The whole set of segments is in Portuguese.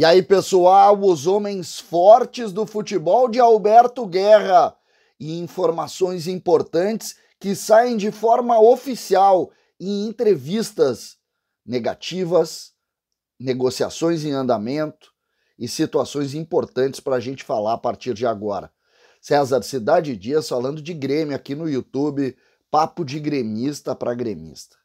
E aí, pessoal, os homens fortes do futebol de Alberto Guerra e informações importantes que saem de forma oficial em entrevistas negativas, negociações em andamento e situações importantes para a gente falar a partir de agora. César Cidade Dias falando de Grêmio aqui no YouTube, papo de gremista para gremista.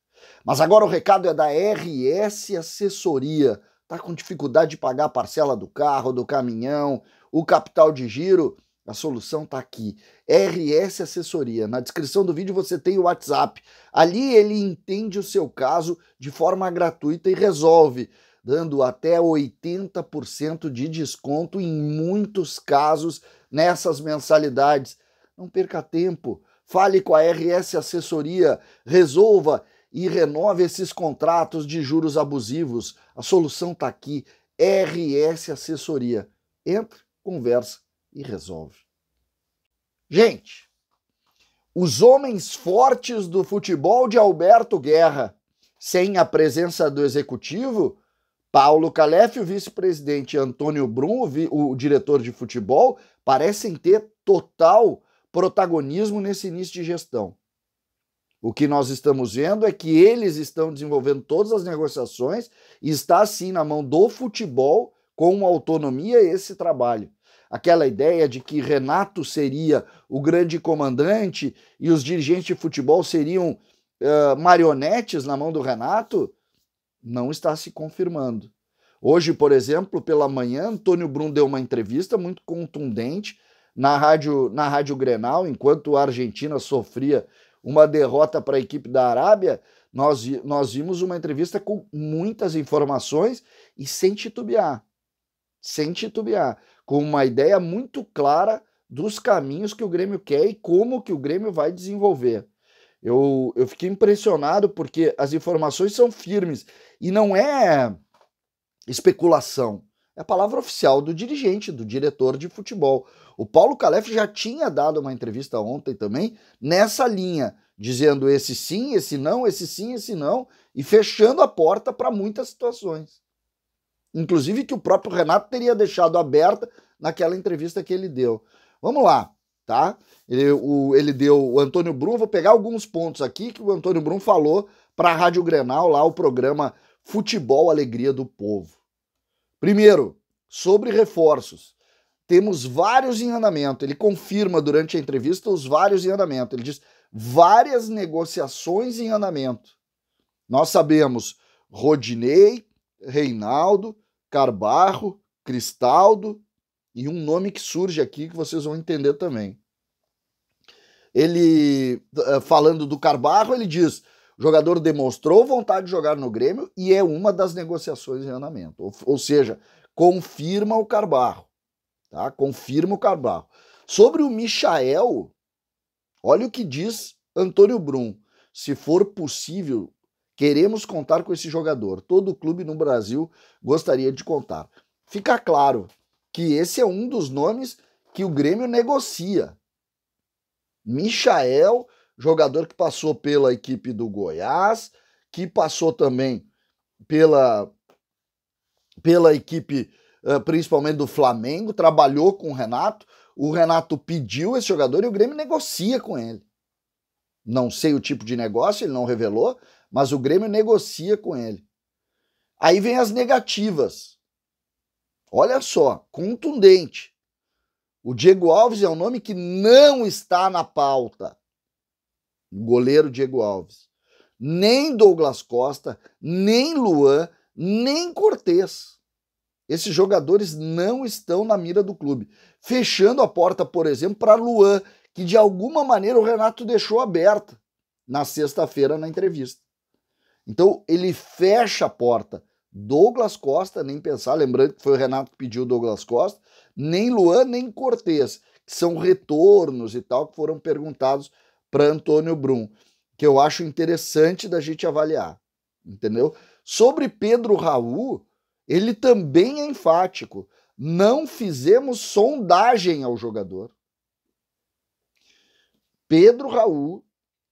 Mas agora o recado é da RS Assessoria está com dificuldade de pagar a parcela do carro, do caminhão, o capital de giro, a solução está aqui. RS Assessoria. Na descrição do vídeo você tem o WhatsApp. Ali ele entende o seu caso de forma gratuita e resolve, dando até 80% de desconto em muitos casos nessas mensalidades. Não perca tempo. Fale com a RS Assessoria, resolva e renove esses contratos de juros abusivos. A solução está aqui. RS Assessoria. Entra, conversa e resolve. Gente, os homens fortes do futebol de Alberto Guerra, sem a presença do executivo, Paulo Calef, o vice-presidente, Antônio Brum, o, o diretor de futebol, parecem ter total protagonismo nesse início de gestão. O que nós estamos vendo é que eles estão desenvolvendo todas as negociações e está sim na mão do futebol com autonomia esse trabalho. Aquela ideia de que Renato seria o grande comandante e os dirigentes de futebol seriam uh, marionetes na mão do Renato não está se confirmando. Hoje, por exemplo, pela manhã, Antônio Brum deu uma entrevista muito contundente na rádio, na rádio Grenal, enquanto a Argentina sofria uma derrota para a equipe da Arábia, nós, nós vimos uma entrevista com muitas informações e sem titubear. Sem titubear. Com uma ideia muito clara dos caminhos que o Grêmio quer e como que o Grêmio vai desenvolver. Eu, eu fiquei impressionado porque as informações são firmes e não é especulação é a palavra oficial do dirigente, do diretor de futebol. O Paulo Calef já tinha dado uma entrevista ontem também nessa linha, dizendo esse sim, esse não, esse sim, esse não, e fechando a porta para muitas situações. Inclusive que o próprio Renato teria deixado aberta naquela entrevista que ele deu. Vamos lá, tá? Ele, o, ele deu o Antônio Brum, vou pegar alguns pontos aqui que o Antônio Brum falou para a Rádio Grenal, lá o programa Futebol Alegria do Povo. Primeiro, sobre reforços. Temos vários em andamento. Ele confirma durante a entrevista os vários em andamento. Ele diz várias negociações em andamento. Nós sabemos Rodinei, Reinaldo, Carbarro, Cristaldo e um nome que surge aqui que vocês vão entender também. Ele, eh, falando do Carbarro, ele diz: o jogador demonstrou vontade de jogar no Grêmio e é uma das negociações em andamento. Ou, ou seja, confirma o Carbarro. Tá? Confirma o Carbarro. Sobre o Michael, olha o que diz Antônio Brum. Se for possível, queremos contar com esse jogador. Todo clube no Brasil gostaria de contar. Fica claro que esse é um dos nomes que o Grêmio negocia. Michael jogador que passou pela equipe do Goiás, que passou também pela, pela equipe, principalmente do Flamengo, trabalhou com o Renato. O Renato pediu esse jogador e o Grêmio negocia com ele. Não sei o tipo de negócio, ele não revelou, mas o Grêmio negocia com ele. Aí vem as negativas. Olha só, contundente. O Diego Alves é um nome que não está na pauta goleiro Diego Alves, nem Douglas Costa, nem Luan, nem Cortez. Esses jogadores não estão na mira do clube. Fechando a porta, por exemplo, para Luan, que de alguma maneira o Renato deixou aberta na sexta-feira na entrevista. Então ele fecha a porta. Douglas Costa, nem pensar, lembrando que foi o Renato que pediu Douglas Costa, nem Luan, nem Cortez, que são retornos e tal, que foram perguntados para Antônio Brum, que eu acho interessante da gente avaliar, entendeu? Sobre Pedro Raul, ele também é enfático. Não fizemos sondagem ao jogador. Pedro Raul,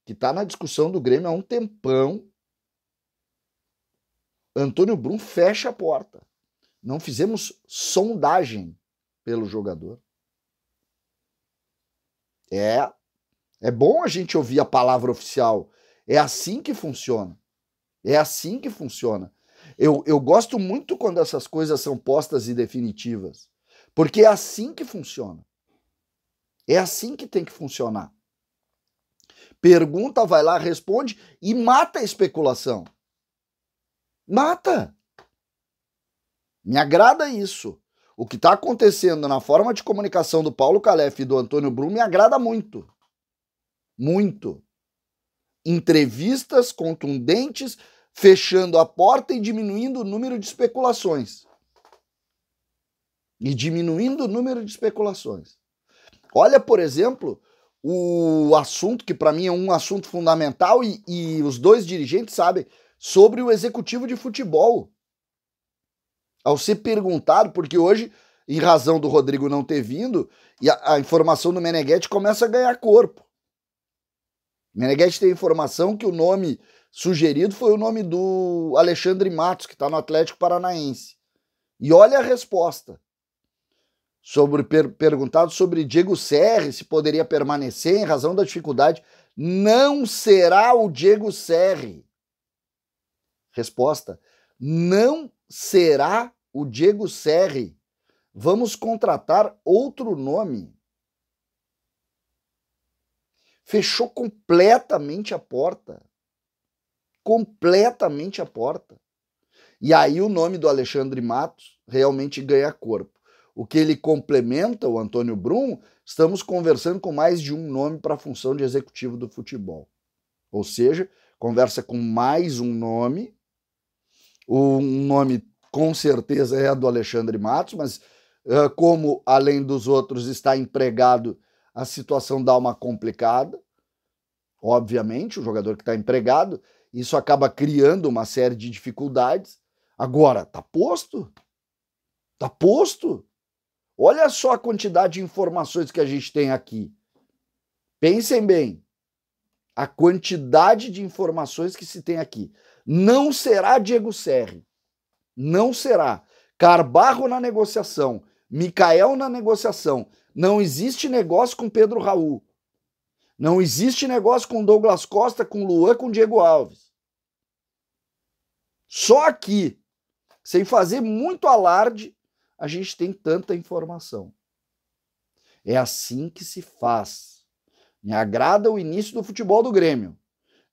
que está na discussão do Grêmio há um tempão, Antônio Brum fecha a porta. Não fizemos sondagem pelo jogador. É é bom a gente ouvir a palavra oficial. É assim que funciona. É assim que funciona. Eu, eu gosto muito quando essas coisas são postas e definitivas, porque é assim que funciona. É assim que tem que funcionar. Pergunta, vai lá, responde e mata a especulação. Mata! Me agrada isso. O que está acontecendo na forma de comunicação do Paulo Calef e do Antônio Brum me agrada muito muito. Entrevistas contundentes, fechando a porta e diminuindo o número de especulações. E diminuindo o número de especulações. Olha, por exemplo, o assunto que para mim é um assunto fundamental e, e os dois dirigentes sabem sobre o executivo de futebol. Ao ser perguntado, porque hoje, em razão do Rodrigo não ter vindo, a, a informação do Meneghetti começa a ganhar corpo. Meneghetti tem informação que o nome sugerido foi o nome do Alexandre Matos, que está no Atlético Paranaense. E olha a resposta. Sobre, per, perguntado sobre Diego Serri, se poderia permanecer em razão da dificuldade, não será o Diego Serri. Resposta: não será o Diego Serri. Vamos contratar outro nome fechou completamente a porta. Completamente a porta. E aí o nome do Alexandre Matos realmente ganha corpo. O que ele complementa o Antônio Brum, estamos conversando com mais de um nome para a função de executivo do futebol. Ou seja, conversa com mais um nome, um nome com certeza é do Alexandre Matos, mas ah, como além dos outros está empregado a situação dá uma complicada. Obviamente, o jogador que está empregado, isso acaba criando uma série de dificuldades. Agora, tá posto? Tá posto? Olha só a quantidade de informações que a gente tem aqui. Pensem bem. A quantidade de informações que se tem aqui. Não será Diego Serri. Não será. Carbarro na negociação. Micael na negociação. Não existe negócio com Pedro Raul. Não existe negócio com Douglas Costa, com Luan, com Diego Alves. Só aqui, sem fazer muito alarde, a gente tem tanta informação. É assim que se faz. Me agrada o início do futebol do Grêmio.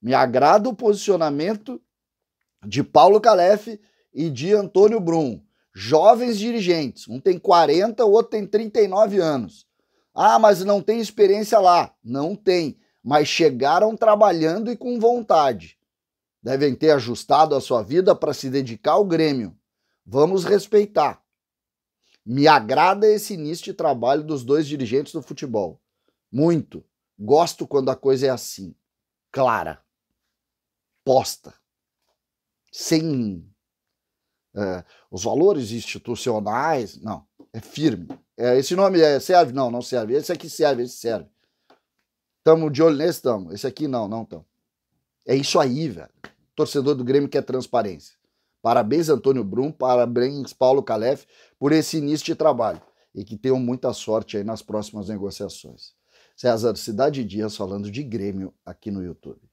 Me agrada o posicionamento de Paulo Calef e de Antônio Brum jovens dirigentes. Um tem 40, o outro tem 39 anos. Ah, mas não tem experiência lá. Não tem, mas chegaram trabalhando e com vontade. Devem ter ajustado a sua vida para se dedicar ao Grêmio. Vamos respeitar. Me agrada esse início de trabalho dos dois dirigentes do futebol. Muito. Gosto quando a coisa é assim. Clara. Posta. Sem é, os valores institucionais. Não, é firme. É, esse nome é, serve? Não, não serve. Esse aqui serve, esse serve. Estamos de olho nesse, estamos. Esse aqui não, não estamos. É isso aí, velho. Torcedor do Grêmio quer transparência. Parabéns, Antônio Brum, parabéns, Paulo Calef, por esse início de trabalho. E que tenham muita sorte aí nas próximas negociações. César Cidade Dias falando de Grêmio aqui no YouTube.